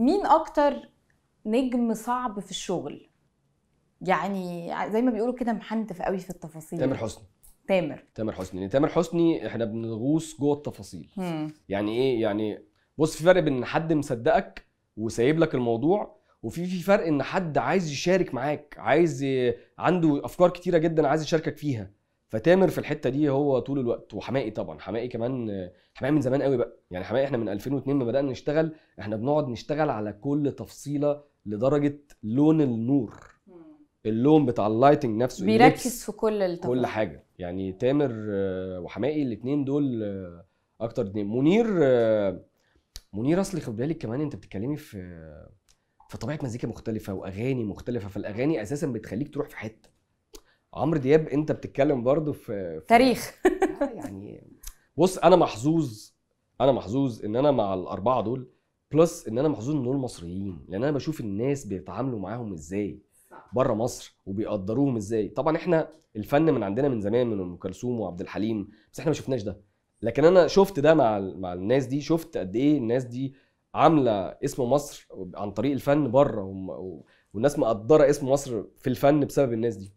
مين اكتر نجم صعب في الشغل يعني زي ما بيقولوا كده محنتف قوي في التفاصيل تامر حسني تامر تامر حسني يعني تامر حسني احنا بنغوص جوه التفاصيل مم. يعني ايه يعني بص في فرق بين ان حد مصدقك وسايب لك الموضوع وفي في فرق ان حد عايز يشارك معاك عايز عنده افكار كتيره جدا عايز يشاركك فيها فتامر في الحته دي هو طول الوقت وحمائي طبعا حمائي كمان حمائي من زمان قوي بقى يعني حمائي احنا من 2002 ما بدانا نشتغل احنا بنقعد نشتغل على كل تفصيله لدرجه لون النور اللون بتاع اللايتنج نفسه بيركز في كل التفاصيل كل حاجه يعني تامر آه، وحمائي الاثنين دول آه، اكتر اتنين منير آه، منير اصلي خد بالك كمان انت بتتكلمي في في طبيعه مزيكا مختلفه واغاني مختلفه فالاغاني اساسا بتخليك تروح في حته عمرو دياب انت بتتكلم برضه في, في تاريخ يعني بص انا محظوظ انا محظوظ ان انا مع الاربعه دول بلس ان انا محظوظ ان دول مصريين لان انا بشوف الناس بيتعاملوا معاهم ازاي بره مصر وبيقدروهم ازاي طبعا احنا الفن من عندنا من زمان من ام كلثوم وعبد الحليم بس احنا ما شفناش ده لكن انا شفت ده مع مع الناس دي شفت قد ايه الناس دي عامله اسم مصر عن طريق الفن بره والناس مقدره اسم مصر في الفن بسبب الناس دي